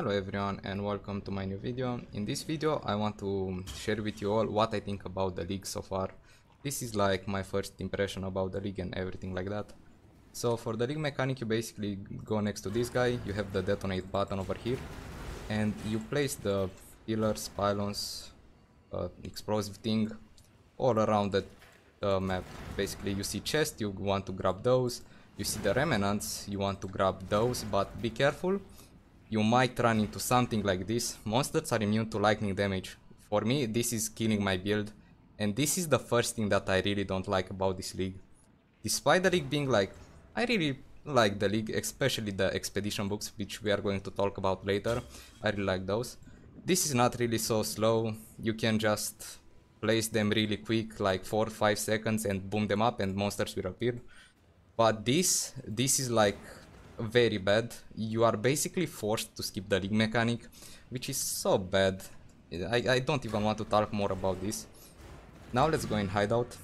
Hello everyone and welcome to my new video. In this video I want to share with you all what I think about the league so far. This is like my first impression about the league and everything like that. So for the league mechanic you basically go next to this guy, you have the detonate button over here and you place the pillars, pylons, uh, explosive thing all around the uh, map. Basically you see chests, you want to grab those, you see the remnants, you want to grab those but be careful you might run into something like this. Monsters are immune to lightning damage. For me, this is killing my build. And this is the first thing that I really don't like about this league. Despite the league being like, I really like the league, especially the expedition books, which we are going to talk about later. I really like those. This is not really so slow. You can just place them really quick, like 4-5 seconds and boom them up and monsters will appear. But this, this is like very bad. You are basically forced to skip the league mechanic, which is so bad. I, I don't even want to talk more about this. Now let's go in hideout.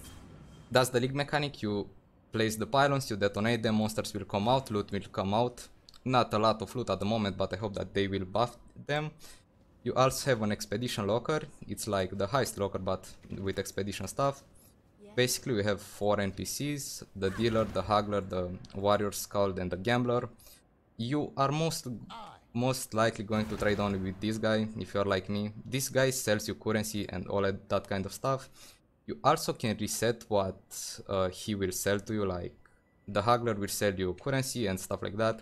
That's the league mechanic. You place the pylons, you detonate them, monsters will come out, loot will come out. Not a lot of loot at the moment, but I hope that they will buff them. You also have an expedition locker. It's like the heist locker, but with expedition stuff. Basically, we have four NPCs, the dealer, the haggler, the warrior scald, and the gambler. You are most most likely going to trade only with this guy, if you're like me. This guy sells you currency and all that kind of stuff. You also can reset what uh, he will sell to you, like the haggler will sell you currency and stuff like that.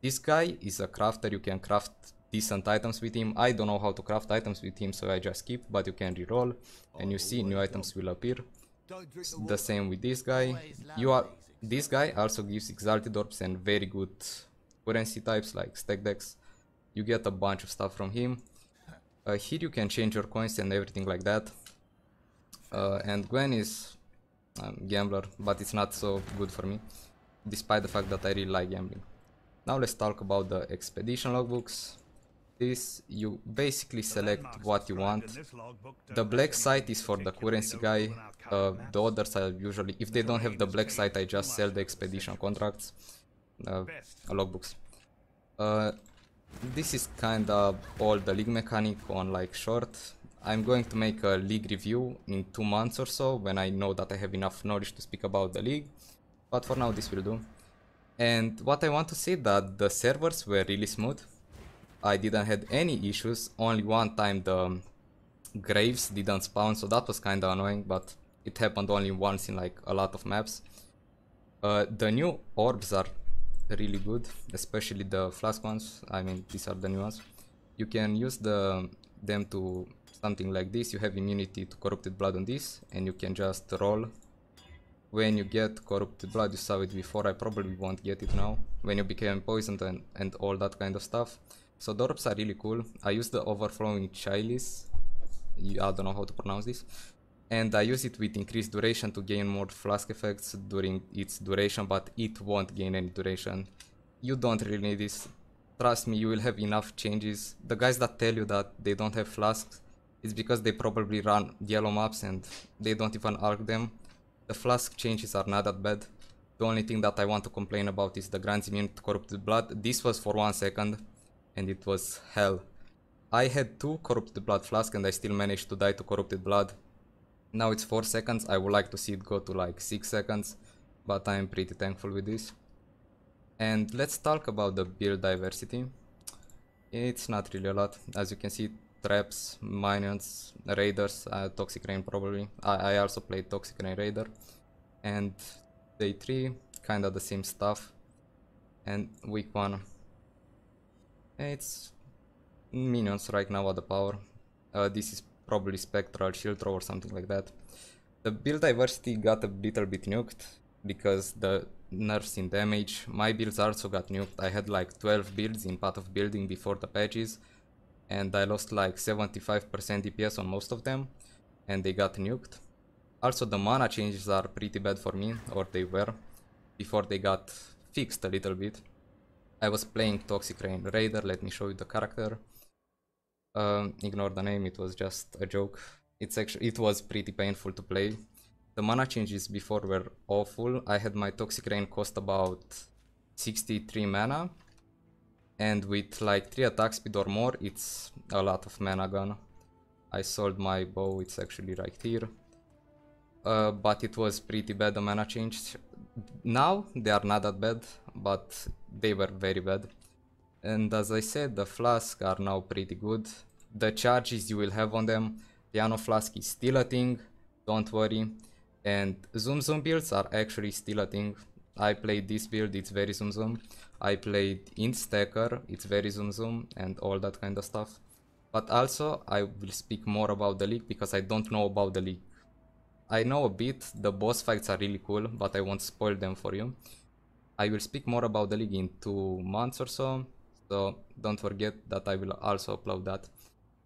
This guy is a crafter, you can craft decent items with him. I don't know how to craft items with him, so I just keep, but you can reroll and you see new items will appear the same with this guy. You are this guy also gives exalted orbs and very good currency types like stack decks. You get a bunch of stuff from him. Uh, here you can change your coins and everything like that. Uh, and Gwen is um, gambler, but it's not so good for me, despite the fact that I really like gambling. Now let's talk about the expedition logbooks this you basically select what you want. The black site is for the currency guy, uh, the other side usually, if they don't have the black site I just sell the expedition contracts, uh, uh, logbooks. Uh, this is kinda all the league mechanic on like short. I'm going to make a league review in two months or so when I know that I have enough knowledge to speak about the league, but for now this will do. And what I want to say that the servers were really smooth, I didn't had any issues, only one time the um, graves didn't spawn, so that was kinda annoying, but it happened only once in like a lot of maps. Uh, the new orbs are really good, especially the flask ones, I mean these are the new ones. You can use the um, them to something like this, you have immunity to corrupted blood on this, and you can just roll. When you get corrupted blood, you saw it before, I probably won't get it now, when you became poisoned and, and all that kind of stuff. So Dorps are really cool. I use the overflowing chalice. I don't know how to pronounce this. And I use it with increased duration to gain more flask effects during its duration, but it won't gain any duration. You don't really need this. Trust me, you will have enough changes. The guys that tell you that they don't have flasks, it's because they probably run yellow maps and they don't even arc them. The flask changes are not that bad. The only thing that I want to complain about is the grants immune to corrupted blood. This was for one second and it was hell. I had two corrupted blood flasks and I still managed to die to corrupted blood. Now it's 4 seconds, I would like to see it go to like 6 seconds, but I am pretty thankful with this. And let's talk about the build diversity. It's not really a lot, as you can see, traps, minions, raiders, uh, Toxic Rain probably. I, I also played Toxic Rain Raider. And day 3, kinda the same stuff. And week 1, it's minions right now at the power. Uh, this is probably Spectral, Shield Throw or something like that. The build diversity got a little bit nuked because the nerfs in damage. My builds also got nuked. I had like 12 builds in Path of Building before the patches and I lost like 75% DPS on most of them and they got nuked. Also the mana changes are pretty bad for me, or they were, before they got fixed a little bit. I was playing Toxic Rain Raider, let me show you the character. Um, ignore the name, it was just a joke. It's actually, it was pretty painful to play. The mana changes before were awful. I had my Toxic Rain cost about 63 mana. And with like 3 attack speed or more, it's a lot of mana gone. I sold my bow, it's actually right here. Uh, but it was pretty bad the mana changes. Now they are not that bad, but they were very bad. And as I said, the flasks are now pretty good. The charges you will have on them, piano flask is still a thing, don't worry. And zoom zoom builds are actually still a thing. I played this build, it's very zoom zoom. I played in stacker, it's very zoom zoom and all that kind of stuff. But also I will speak more about the league because I don't know about the league. I know a bit, the boss fights are really cool, but I won't spoil them for you. I will speak more about the league in two months or so, so don't forget that I will also upload that.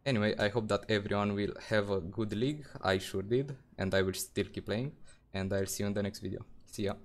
Anyway, I hope that everyone will have a good league, I sure did, and I will still keep playing, and I'll see you in the next video. See ya!